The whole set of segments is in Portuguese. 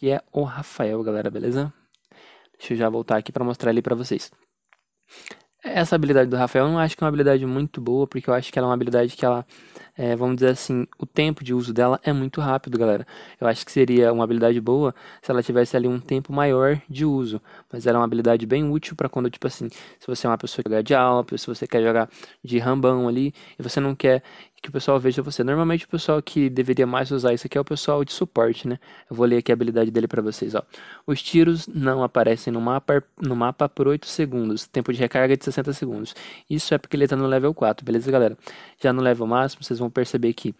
que é o Rafael, galera, beleza? Deixa eu já voltar aqui para mostrar ele para vocês. Essa habilidade do Rafael eu não acho que é uma habilidade muito boa, porque eu acho que ela é uma habilidade que ela, é, vamos dizer assim, o tempo de uso dela é muito rápido, galera. Eu acho que seria uma habilidade boa se ela tivesse ali um tempo maior de uso, mas ela é uma habilidade bem útil para quando, tipo assim, se você é uma pessoa que joga de Alp, se você quer jogar de rambão ali, e você não quer que o pessoal veja você. Normalmente o pessoal que deveria mais usar isso aqui é o pessoal de suporte, né? Eu vou ler aqui a habilidade dele para vocês, ó. Os tiros não aparecem no mapa, no mapa por 8 segundos, tempo de recarga é de 60 segundos. Isso é porque ele está no level 4, beleza, galera? Já no level máximo, vocês vão perceber que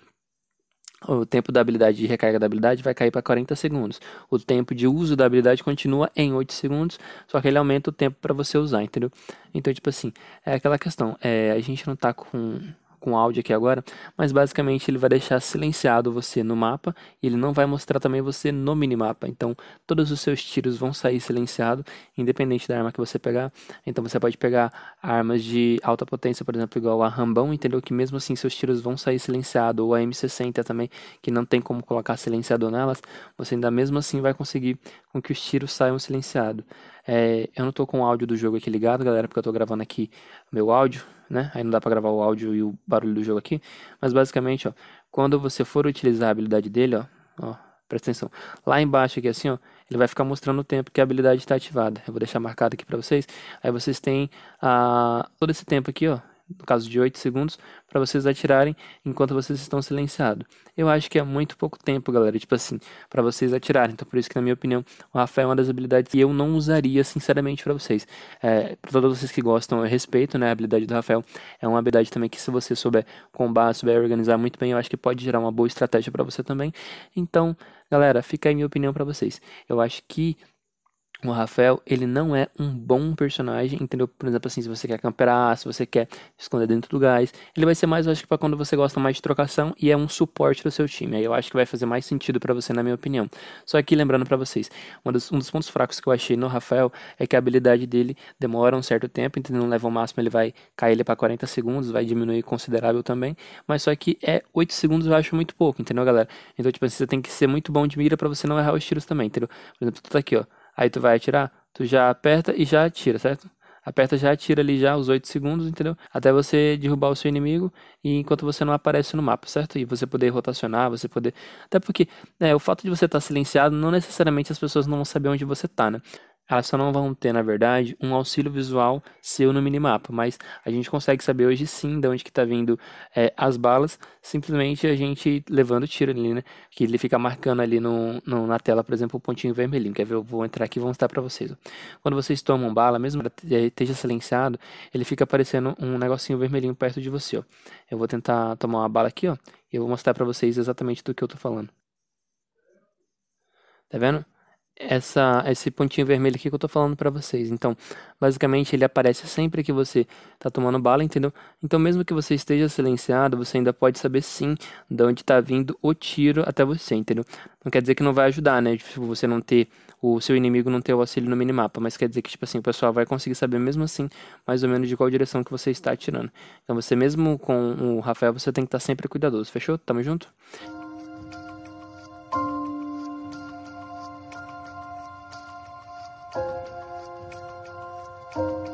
o tempo da habilidade de recarga da habilidade vai cair para 40 segundos. O tempo de uso da habilidade continua em 8 segundos, só que ele aumenta o tempo para você usar, entendeu? Então, tipo assim, é aquela questão, é, a gente não tá com com áudio aqui agora, mas basicamente ele vai deixar silenciado você no mapa e ele não vai mostrar também você no minimapa. Então todos os seus tiros vão sair silenciado, independente da arma que você pegar. Então você pode pegar armas de alta potência, por exemplo, igual a Rambão, entendeu? Que mesmo assim seus tiros vão sair silenciado, ou a M60 também, que não tem como colocar silenciador nelas, você ainda mesmo assim vai conseguir com que os tiros saiam silenciados. É, eu não estou com o áudio do jogo aqui ligado, galera, porque eu estou gravando aqui meu áudio né? Aí não dá para gravar o áudio e o barulho do jogo aqui, mas basicamente, ó, quando você for utilizar a habilidade dele, ó, ó, presta atenção. Lá embaixo aqui assim, ó, ele vai ficar mostrando o tempo que a habilidade está ativada. Eu vou deixar marcado aqui para vocês. Aí vocês têm a ah, todo esse tempo aqui, ó, no caso de 8 segundos, para vocês atirarem enquanto vocês estão silenciados. Eu acho que é muito pouco tempo, galera, tipo assim, para vocês atirarem. Então, por isso que, na minha opinião, o Rafael é uma das habilidades que eu não usaria, sinceramente, para vocês. É, para todos vocês que gostam, eu respeito, né, a habilidade do Rafael. É uma habilidade também que, se você souber combar, souber organizar muito bem, eu acho que pode gerar uma boa estratégia para você também. Então, galera, fica aí minha opinião para vocês. Eu acho que o Rafael, ele não é um bom personagem, entendeu? Por exemplo, assim, se você quer camperar, se você quer esconder dentro do gás, ele vai ser mais, eu acho que para quando você gosta mais de trocação e é um suporte do seu time. Aí eu acho que vai fazer mais sentido para você, na minha opinião. Só que lembrando para vocês, um dos, um dos, pontos fracos que eu achei no Rafael é que a habilidade dele demora um certo tempo, entendeu? Não leva o máximo, ele vai cair ele para 40 segundos, vai diminuir considerável também, mas só que é 8 segundos eu acho muito pouco, entendeu, galera? Então, tipo, assim, você tem que ser muito bom de mira para você não errar os tiros também, entendeu? Por exemplo, tu tá aqui, ó. Aí tu vai atirar, tu já aperta e já atira, certo? Aperta já atira ali já os 8 segundos, entendeu? Até você derrubar o seu inimigo e enquanto você não aparece no mapa, certo? E você poder rotacionar, você poder. Até porque é, o fato de você estar tá silenciado, não necessariamente as pessoas não vão saber onde você tá, né? elas só não vão ter, na verdade, um auxílio visual seu no minimapa, mas a gente consegue saber hoje sim de onde que tá vindo é, as balas, simplesmente a gente levando o tiro ali, né? Que ele fica marcando ali no, no na tela, por exemplo, o pontinho vermelhinho. Quer ver? Eu vou entrar aqui e vou mostrar para vocês. Quando vocês tomam bala, mesmo que esteja silenciado, ele fica aparecendo um negocinho vermelhinho perto de você, ó. Eu vou tentar tomar uma bala aqui, ó, e eu vou mostrar para vocês exatamente do que eu tô falando. Tá vendo? essa, esse pontinho vermelho aqui que eu tô falando para vocês. Então, basicamente ele aparece sempre que você tá tomando bala, entendeu? Então, mesmo que você esteja silenciado, você ainda pode saber sim de onde tá vindo o tiro até você, entendeu? Não quer dizer que não vai ajudar, né? Tipo, você não ter o seu inimigo não ter o auxílio no minimapa, mas quer dizer que tipo assim, o pessoal vai conseguir saber mesmo assim, mais ou menos de qual direção que você está atirando. Então, você mesmo com o Rafael, você tem que estar tá sempre cuidadoso, fechou? Tamo junto? 嗯。